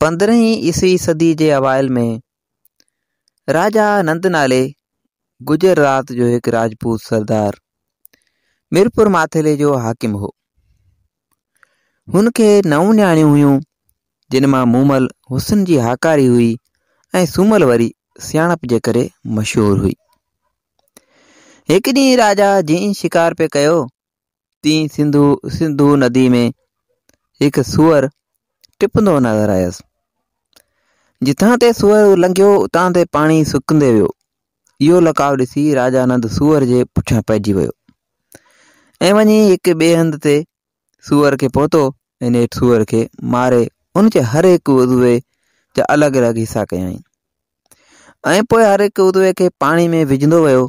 पंद्रह ईस्वी सदी के अवायल में राजा नंद नाले गुजरात जो एक राजपूत सरदार मीरपुर माथेले जो हाकिम हो उनके नव न्याण हुई जिनमा मूमल हुसन जी हाकारी हुई ए सुमल वरी सियाणप जे करे मशहूर हुई एक ॾींहुं राजा जीअं शिकार पे कयो ती सिंधु सिंधु नदी में एक सूअर टिपंदो नज़र घर आयसि जिथां ते सूअर लंघियो उतां ते पाणी सुकंदे वियो इहो लकाव ॾिसी राजानंद सूअर जे पुठियां पइजी वियो ऐं वञी हिकु ॿिए हंधि ते सूअर खे पहुतो ऐं नेठि सूअर खे मारे उन जे हर हिकु उदवे जा अलॻि अलॻि हिसा कयाई ऐं पोइ हर हिकु उदवे खे पाणी में विझंदो वियो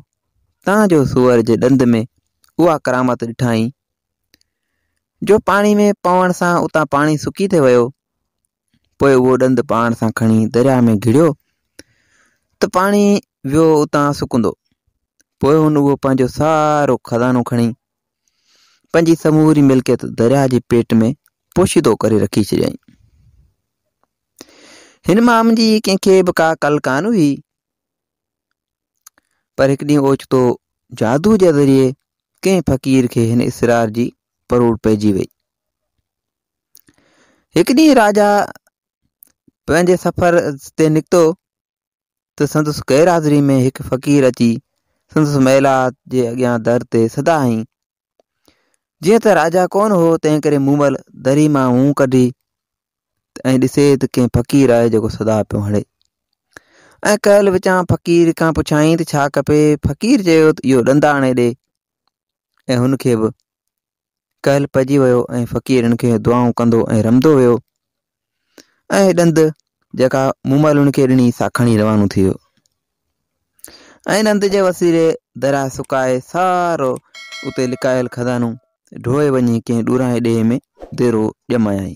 तव्हांजो सूअर जे ॾंद में उहा करामत ॾिठाई जो पाणी में पवण सां उतां पाणी सुकी ते वियो पोइ वो डंद पाण सा खी दरिया में घिड़ो तो पानी वो उतां सुकंदो पोइ हुन उहो पंहिंजो सारो खज़ानो खणी पंहिंजी समूरी मिल्कियत दरिया जे पेट में पोशीदो करे रखी छॾियईं हिन मां मुंहिंजी कंहिंखे बि कल कान हुई पर हिकु ॾींहुं ओचितो जादू जे ज़रिए कंहिं फ़क़ीर खे हिन इसरार जी परोड़ पइजी वे एक ॾींहुं राजा पंहिंजे सफ़र से निकतो त संदसि गैर में एक फ़क़ीर अची संदसि महिला जे अॻियां दर से सदा आई जीअं त राजा कोन हो तंहिं मूमल दरी मां मुंहुं कढी ऐं ॾिसे त फ़क़ीर आहे जेको सदा पो हणे ए कल विचां फ़क़ीर का पुछाई तो खपे फ़क़ीर चयो त इहो ॾंदा आणे ॾे ऐं हुनखे फ़क़ीर हिन खे दुआऊं कंदो ऐं रमंदो ऐं ॾंदु जेका मुमलुनि खे ॾिनी सां खणी रवानो थी वियो ऐं नंद जे वसीले दरा सुकाए सारो उते लिकायल खदानो ढोए वञी कंहिं में देरो ॼमायाई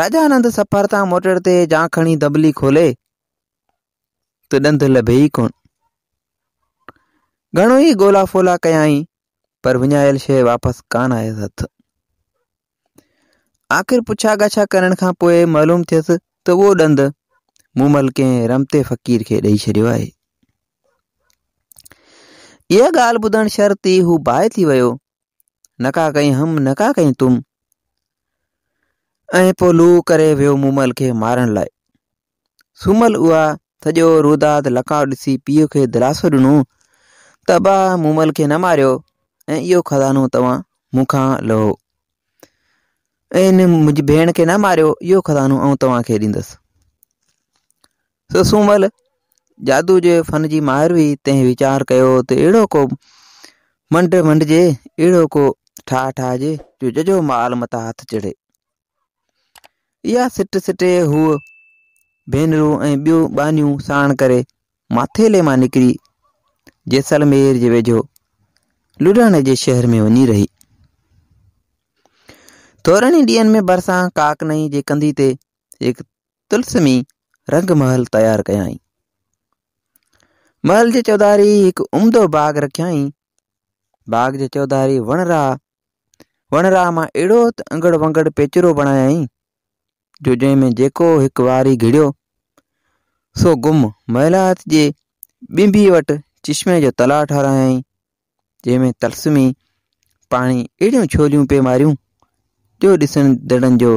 राजा नंद तां मोटर ते जा खणी दबली खोले त ॾंद लभे ई कोन घणो ई गोला फोला कयाई पर विञायल शइ वापसि कान आयसि हथु आख़िर पुछा गाछा करण खां पोइ मालूम थियसि त उहो ॾंद मूमल कंहिं रमते फ़क़ीर खे ॾेई छॾियो आहे इहा ॻाल्हि ॿुधणु शर्त ई हू बाहि थी वियो नका कई हम नका कई तुम ऐं पोइ लू करे वियो मूमल खे मारण लाइ सुमल उहा सॼो रुदाद लका ॾिसी पीउ खे दिलासो ॾिनो त बाह मूमल खे न मारियो ऐं इहो खज़ानो तव्हां मूंखां लहो इन मुंहिंजी भेण के न मारो यो खज़ानो आउं तव्हांखे ॾींदुसि सो सूमल जादू जे फन जी मार हुई तंहिं वीचार कयो त अहिड़ो को मंड मंडजे अहिड़ो को ठाह ठाहिजे जो जजो माल मथां हथ चढ़े या सिट सिटे हूअ भेनरूं ऐं ॿियूं बानियूं साण करे माथेले मां निकिरी जैसलमेर जे वेझो लुधियाणे जे शहर में वञी रही तोरण इंडियन में भरसा काकनई जे कंधी ते हिकु तुलसमी महल तैयार कयाई महल के चौधारी एक उम्दो बाग रखियाई बाग जे चौधारी वणरा वणरा मां अहिड़ो त अंगड़ वंगड़ पेचरो बणायई जो जैमें जेको एक वारी घिड़ियो सो गुम महिलात जे ॿिंबी वटि चश्मे जो तला ठारायई जंहिंमें तलसमी पाणी अहिड़ियूं छोलियूं पे मारियूं जो ॾिसण दड़नि जो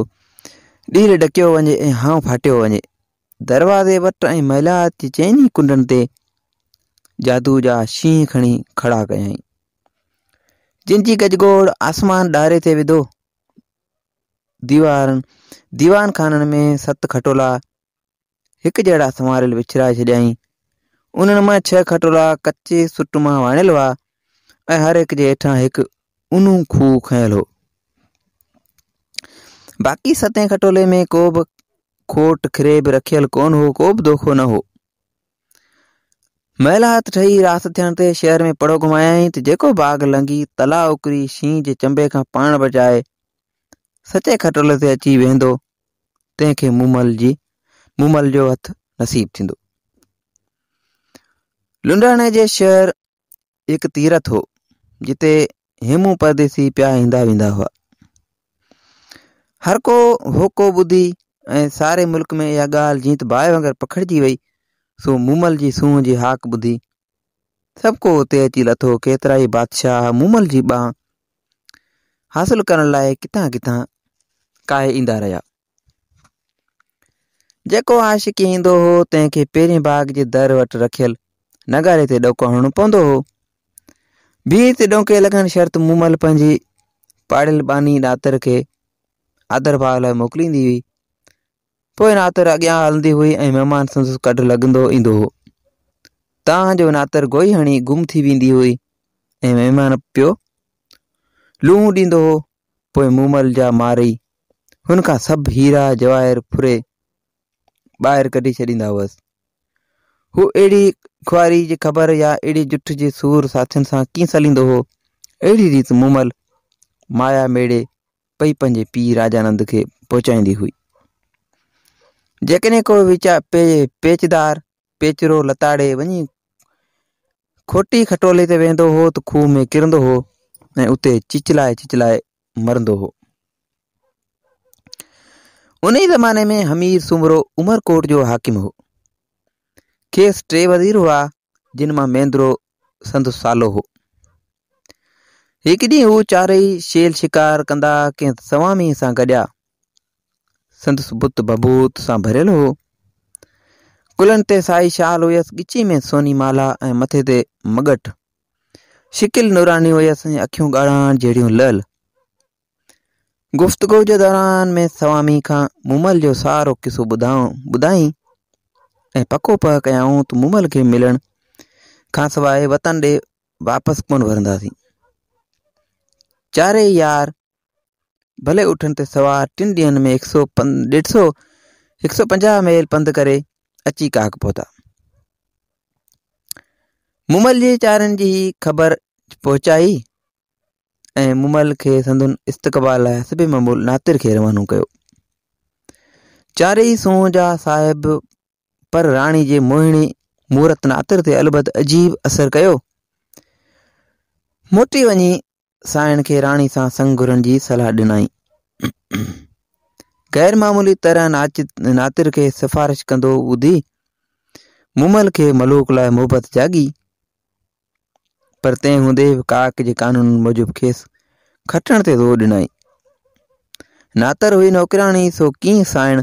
ॾील ॾकियो वञे ऐं हाउ फाटियो वञे दरवाज़े वटि ऐं महिला चइनि कुंडनि ते जादू जा शींहं खणी खड़ा कयई जंहिंजी गज गोड़ आसमान ॾारे ते विधो दीवार दीवान खाननि में सत खटोला हिकु जहिड़ा संवारियल विछराए छॾियईं उन्हनि मां छह खटोला कचे सुट मां वणियल हुआ ऐं हर हिक जे हेठां हिकु उनू खूह खयलु हो बाकी सतें खटोले में कोब खोट खरेब रखियल कोन हो कोब दोखो न हो महिला हथ ठही राति थियण ते शहर में पड़ो घुमायई त जेको बाग लंघी तला उकरी शींहं जे चंबे खां पाण बचाए सचे खटोले ते अची वेंदो तंहिंखे मुमल जी मूमल जो हथ नसीब थींदो लुंडाणे जे शहर हिकु तीरथ हो जिते हेमू परदेसी पिया ईंदा वेंदा हुआ हर को होको बुधी ए सारे मुल्क में यह गाल जीत त वगर पखड़ी पखिड़िजी वई सो मूमल जी सूह जी हाक बुधी सब को अची लथो केतरा ही बादशाह मूमल जी बा हासिल करण लाए किथां किथां काहे इंदा रहिया जेको आशिक़ी ईंदो हो के पहिरें बाग जे दर वट रखेल नगारे ते डोको हणो पोंदो हो बीत डोके लगन शर्त मूमल पंजी पाड़ल बानी दातर के आदर भाव लाइ मोकिलींदी हुई पोइ नातर अॻियां हलंदी हुई ऐं महिमान संदसि गॾु लॻंदो ईंदो हो तव्हांजो नातर गोई हणी गुम थी वेंदी हुई ऐं महिमान पियो लूं ॾींदो हो पोइ मूमल जा मारई हुन खां सभु हीरा जवाहिर फुरे ॿाहिरि कढी छॾींदा हुअसि हू अहिड़ी खुआारी जी ख़बर या अहिड़ी जुठ जे सूर साथियुनि सां कीअं सलींदो हो अहिड़ी रीति मूमल माया मेड़े पई पंहिंजे पीउ राजानंद के पहुचाईंदी हुई जेकॾहिं को वीचार पे पेचदार पेचरो लताड़े वही खोटी खटोले ते वेंदो हो तो खूह में किरंदो हो ऐं उते चिचलाए चिचलाए मरंदो हो उन ज़माने में हमीर सुमरो उमरकोट जो हाकिम हो खेसि टे वज़ीर हुआ जिन मां मेंद्रो संदसि सालो हो एक डी हू चारई शेल शिकार कंदा कें स्वामी सां गॾिया संदसि बुत बबूत से भरियलु हो कुलनि ते साई शाल हुयसि ॻिची में सोनी माला ऐं मथे ते मगट शिकिल नूरानी हुयसि ऐं अखियूं ॻाढ़ाइण लल गुफ़्तगु जे दौरान में स्वामी का मुमल जो सारो किसो ॿुधाऊं ॿुधाईं ऐं पको पह कयाऊं त मुमल खे मिलण खां वतन ॾे वापस कोन वरंदासीं चारे यार भले उठन ते सवार टिन ॾींहंनि में हिकु सौ पंध सौ हिकु सौ पंजाह मेल पंधु करे अची काक पहुता मुमल जे चारनि जी ख़बर पहुंचाई ए मुमल के संदन इस्तक़बाल लाइ सभई ममूल नातिर के रवानो कयो ही सूंह जा साहिब पर रानी जे मोहिणी मूरत नातिर ते अलबत अजीब असर कयो मोटी वञी साइण के रानी सा संग घुरण जी सलाह दिनाई ग़ैर मामूली तरह नाचित नातिर के सिफारिश कंदो ॿुधी मुमल के मलूक लाए मोहब्बत जागी पर तंहिं हूंदे काक जे कानून मूजिबि खेस खटण ते ज़ोर ॾिनई नातर हुई नौकिराणी सो कीअं साइण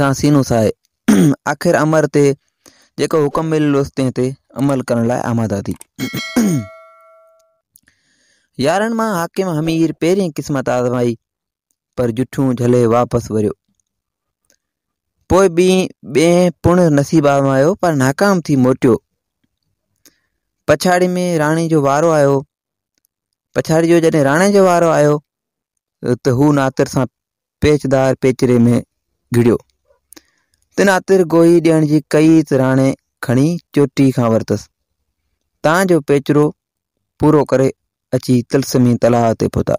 सां सीनो साए आख़िर अमर ते जेको हुकुम मिलंदुसि तंहिं ते अमल करण लाइ आमादा थी यारहं मां हाकिम हमीर पेरी क़िस्मत आज़माई पर जुठू झले वापस वरियो बी बे पुण नसीब आज़मायो पर नाकाम थी मोटियो पछाड़ी में रानी जो वारो आयो पछाड़ी जो जॾहिं राणे जो वारो आयो तो हु नातर सां पेचदार पेचरे में घिड़ियो त नातर गोही ॾियण जी कई राणे खणी चोटी खां वरितसि तव्हांजो पेचरो पूरो करे ಅಚಿ ತಲ್ಸಮಿ ತಲಾತೆ ಪುತ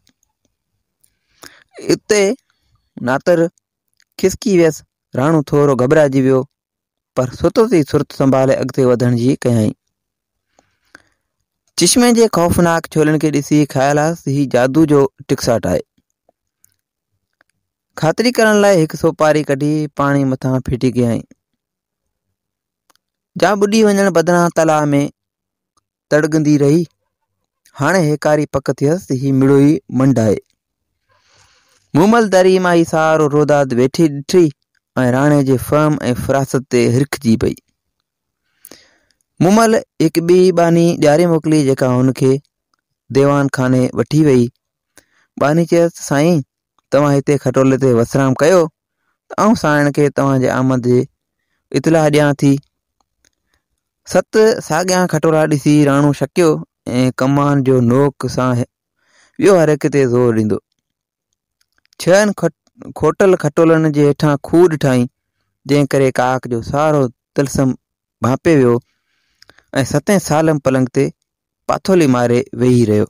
इते नातर खिसकी वियसि राणू थोरो घबराइजी वियो पर सुतोती सुरत संभाले अॻिते वधण जी कयई चश्मे जे ख़ौफ़नाक छोलन के ॾिसी ख़्याल आसि जादू जो टिकसाट आहे ख़ातिरी करण लाइ हिकु सोपारी कढी पाणी मथां फिटी कयई जा ॿुॾी वञण बदिरां तलाह में तड़गंदी रही हाणे हेकारी पक थियसि हीउ मिड़ो ई मंड आहे मूमल दरी मां ही सारो रोदाद रोदा ऐं राणे जे फहम ऐं फिरासत ते हिरखिजी पई मुमल हिकु ॿी बानी ॾियारी मोकिली जेका हुनखे देवान खाने वठी वई बानी चयसि साईं तव्हां हिते खटोले ते वसराम कयो ऐं साइण खे तव्हांजे आमद जे इतलाह ॾियां थी सत साॻियां खटोला ॾिसी राणो छकियो ऐं कमान जो नोक सां ॿियो ज़ोर ॾींदो छह खोटल खटोलनि के हेठा खूह ठाही जंहिं काक जो सारो तलसम भापे वो ऐं सतें सालम पलंग ते पाथोली मारे वेही रो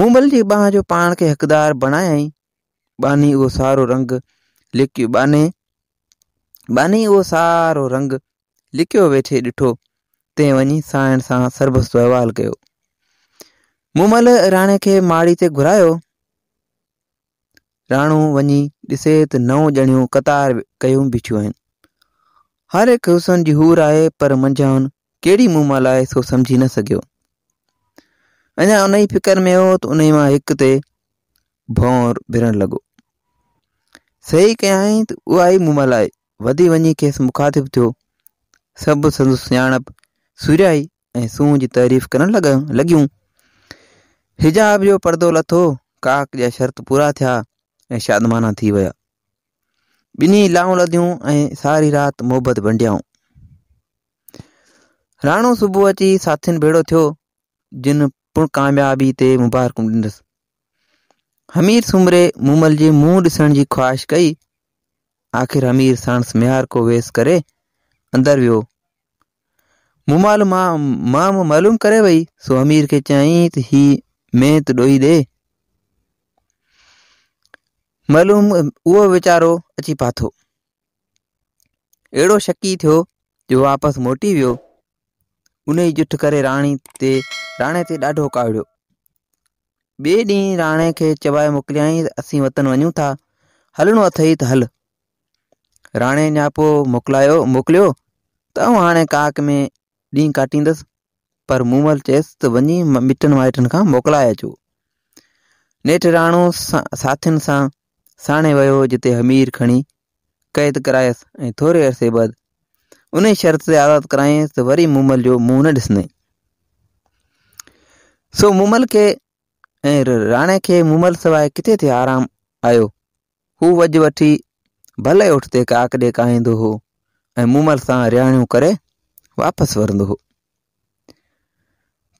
मूमल जी बांह जो पान खे हक़दार बणायई बानी उहो सारो रंग लिकियो बाने बानी वो सारो रंग लिकियो वेठे ॾिठो ते वञी साइण सां सर्बस्व अहवाल कयो मुमल राणे खे माड़ी ते घुरायो राणो वञी ॾिसे त नव ॼणियूं कतार क्यों बीठियूं हर एक हुसन जी हूर आहे पर मंझाउनि कहिड़ी मुमल आहे सो समझी न सघियो अञा उन फिक्र में हो त उन मां हिक भौर बिरण लॻो सही कयाईं त उहा ई मुमल आहे वधी वञी खेसि मुखातिबु थियो सभु संदसि सुञाणप सूर्य ए सूं जी तारीफ़ करण लग लॻियूं हिजाब जो परदो लथो काक जा शर्त पूरा थिया शादमाना थी वह बिन्हीं लाऊं लधियूं सारी रात मोहब्बत वंडियाऊं राणो सुबुह अची साथिन भेड़ो थो जिन पुण कामयाबी ते मुबारक ॾींदुसि हमीर सुमरे मूमल जे मुंह ॾिसण जी ख़्वाहिश कई आख़िर हमीर सांस मिहार को वेस करे अंदर वियो मुमाल माम माम मालूम करे भाई सो अमीर के चाहिए ही मैं तो डोई दे मालूम उहो वीचारो अची पाथो अहिड़ो शकी थियो जो वापसि मोटी वियो उन ई जुठ करे राणी ते राणे ते ॾाढो काढ़ियो ॿिए ॾींहुं राणे खे चवाए मोकिलियई त वतन वञूं था हलणो अथई तो हल राणे नियापो मोकिलायो मोकिलियो त हाणे काक में ॾींहुं काटींदसि पर मूमल चयसि त वञी मिटनि माइटनि खां मोकिलाए अचो नेठ राणो सा साथियुनि सां साणे वियो जिते हमीर खणी क़ैद करायस ऐं थोरे अरसे बाद उन शर्त ते आज़ादु करायसि त वरी मूमल जो मुँह न ॾिसंदे सो मूमल के ऐं राणे खे मूमल सवाइ किथे थे आराम आयो हू वॼ वठी भले उठते काक ॾे काहींदो हो ऐं मूमल सां रिहाणियूं करे वापस हो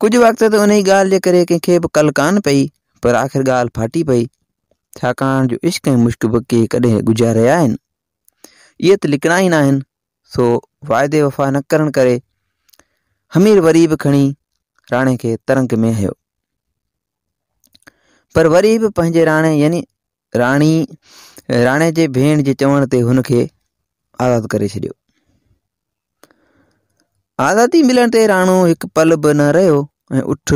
कुछ वक़्त तो उन्हें गाल ॻाल्हि करे कंहिंखे बि कल कान पई पर आख़िर गाल फाटी पई छाकाणि जो इश्क मुश्क बके कॾहिं गुज़ारिया आहिनि इहे त लिकणा ई न आहिनि सो वायदे वफ़ा न करण करे हमीर वरी बि खणी राणे के तरंग में हयो पर वरी बि पंहिंजे राणे यानी राणी राणे जे भेण जे चवण ते हुनखे आज़ाद करे छोड़ आज़ादी मिलण ते राणो हिकु पल बि न रहियो ऐं उठ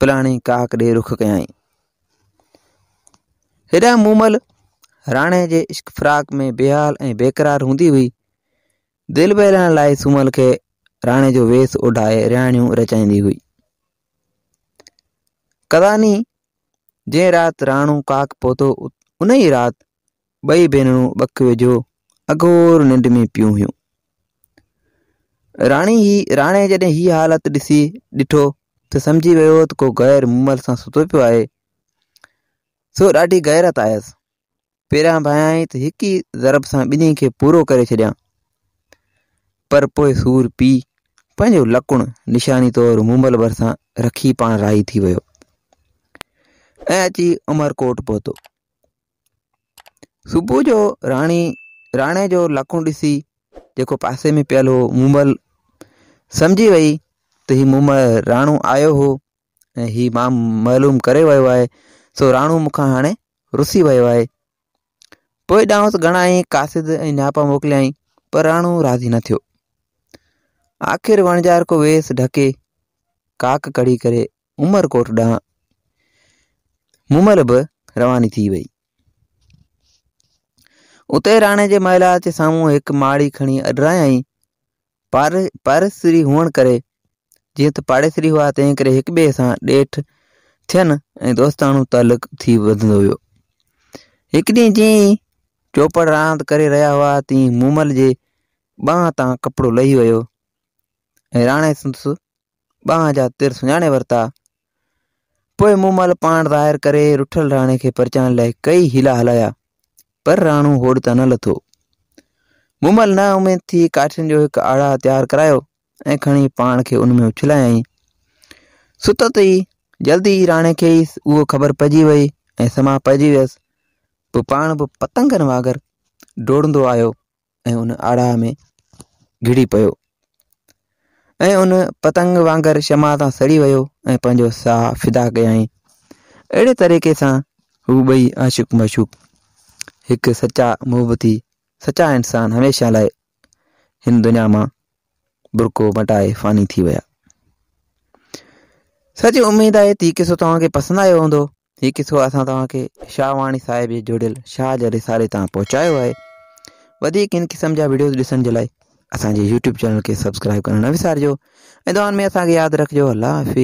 पिलाणे काक ॾे रुख कयाईं हेॾां मूमल राणे जे इश्क फ्राक में बेहाल ऐं बेक़रार हूंदी हुई दिलि बहिलाइण लाइ सूमल खे राणे जो वेस ओढाए रिहाणियूं रचाईंदी हुई कदानी जंहिं राति राणो काक पहुतो उन ई राति ॿई भेनरूं ॿख वेझो अघोर निंड में पियूं हुयूं रानी ही राणे जॾहिं हीअ हालत ॾिसी ॾिठो त सम्झी वियो त को गैर मुमल सा सुतो पियो आहे सो ॾाढी गैरत आयसि पहिरियां भायाई त हिक ई ज़रब सां ॿिन्ही खे पूरो करे छॾियां पर पोइ सूर पी पंहिंजो लकुणु निशानी तौरु मुमल भरिसां रखी पाण राही थी वियो ऐं अची उमरकोट पहुतो सुबुह जो राणी राणे जो लकुणु ॾिसी जेको पासे में पियल हो मुमल सम्झी वई तो हीउ मूं मां राणू आयो हो ऐं मां मालूम करे वियो आहे सो राणू मूंखां हाणे रुसी वियो आहे पोइ ॾांहुसि घणाई कासिद ऐं न्यापा मोकिलियईं पर राणू राज़ी न थियो आख़िर वणजार को वेस ढके काक कड़ी करे उमरकोट ॾांहुं मुमल बि रवानी थी वई उते राणे जे महलात जे साम्हूं हिकु माड़ी खणी अॾरायई पार पारसरी हुअण करे जीअं त पाड़ेसरी हुआ तंहिं करे हिक ॿिए सां ॾेठ थियनि ऐं दोस्ताणो तालुक़ थी वधंदो वियो हिकु ॾींहुं जीअं चोपड़ रांदि करे रहिया हुआ ती मूमल जे ॿांह ता कपड़ो लही वियो ऐं राणे संदसि ॿांह जा तिर सुञाणे वरता पोइ मूमल पाण दायर करे रुठल राणे के परचाइण लाइ कई हिला हलाया पर राणो होड़ तां न लथो मुमल न उमेद थी काठिन जो एक आड़ा तैयार करायो ए खी पान के उन में उछलायई ही त जल्दी राणे के ई ख़बर पे वही समा पे वियसि पा भी पतंगन वागर डोड़ आयो ए उन आड़ा में घिड़ी पो ए उन पतंग वागर क्षमा सां सड़ी वो ऐं सा साह फिदा कयाई अड़े तरीक़े से वो बई आशुक मशुक एक सचा मोहबती सचा इंसान हमेशा लाए हिन दुनिया मां बुरको मटाए फानी थी विया सच उम्मीद आहे त हीउ किसो तव्हांखे पसंदि आयो हूंदो हीउ किसो असां तव्हांखे शाह वाणी साहिब जे जुड़ियल शाह जे रिसाले तां पहुचायो आहे वधीक हिन क़िस्म जा वीडियो ॾिसण जे लाइ असांजे यूट्यूब चैनल खे सब्सक्राइब करणु न विसारिजो ऐं दुआनि में असांखे यादि रखिजो अलाह